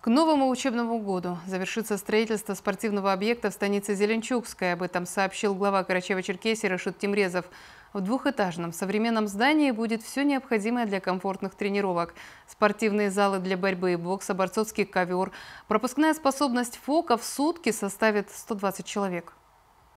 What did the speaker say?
К новому учебному году завершится строительство спортивного объекта в станице Зеленчукской. Об этом сообщил глава Карачаева-Черкесии Рашид Тимрезов. В двухэтажном современном здании будет все необходимое для комфортных тренировок. Спортивные залы для борьбы и бокса, борцовский ковер. Пропускная способность ФОКа в сутки составит 120 человек.